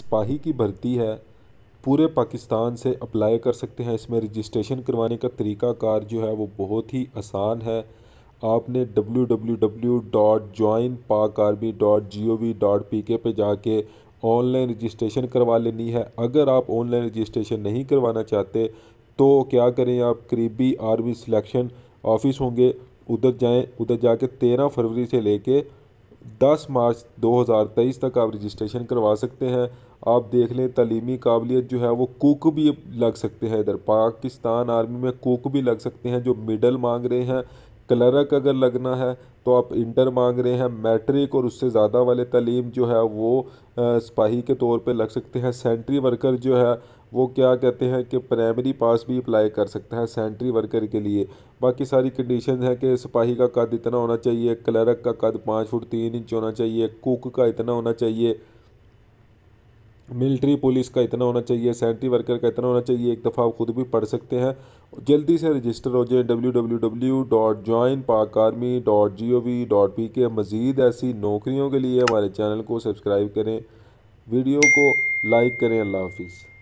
सिपाही की भर्ती है पूरे पाकिस्तान से अप्लाई कर सकते हैं इसमें रजिस्ट्रेशन करवाने का तरीका कार जो है वो बहुत ही आसान है आपने W W W dot join Pak B dot G O V dot P K पर जाके ऑनलाइन रजिस्ट्रेशन करवा लेनी है अगर आप ऑनलाइन रजिस्ट्रेशन नहीं करवाना चाहते तो क्या करें आप करीबी आर्मी सिलेक्शन ऑफिस होंगे उधर जाएं उधर जाके तेरह फरवरी से लेके 10 मार्च 2023 तक आप रजिस्ट्रेशन करवा सकते हैं आप देख लें तलीमी काबिलियत जो है वो कुक भी लग सकते हैं इधर पाकिस्तान आर्मी में कुक भी लग सकते हैं जो मिडल मांग रहे हैं क्लर्क अगर लगना है तो आप इंटर मांग रहे हैं मैट्रिक और उससे ज़्यादा वाले तलीम जो है वो सिपाही के तौर पे लग सकते हैं सेंट्री वर्कर जो है वो क्या कहते हैं कि प्राइमरी पास भी अप्लाई कर सकता है सेंट्री वर्कर के लिए बाकी सारी कंडीशन है कि सिपाही का कद इतना होना चाहिए क्लर्क का कद पाँच फुट तीन इंच होना चाहिए कुक का इतना होना चाहिए मिलिट्री पुलिस का इतना होना चाहिए सेंट्री वर्कर का इतना होना चाहिए एक दफ़ा आप खुद भी पढ़ सकते हैं जल्दी से रजिस्टर हो जाए W W W dot join Pak army dot G O V dot P K मज़ीद ऐसी नौकरियों के लिए हमारे चैनल को सब्सक्राइब करें वीडियो को लाइक करें अल्लाह हाफिज़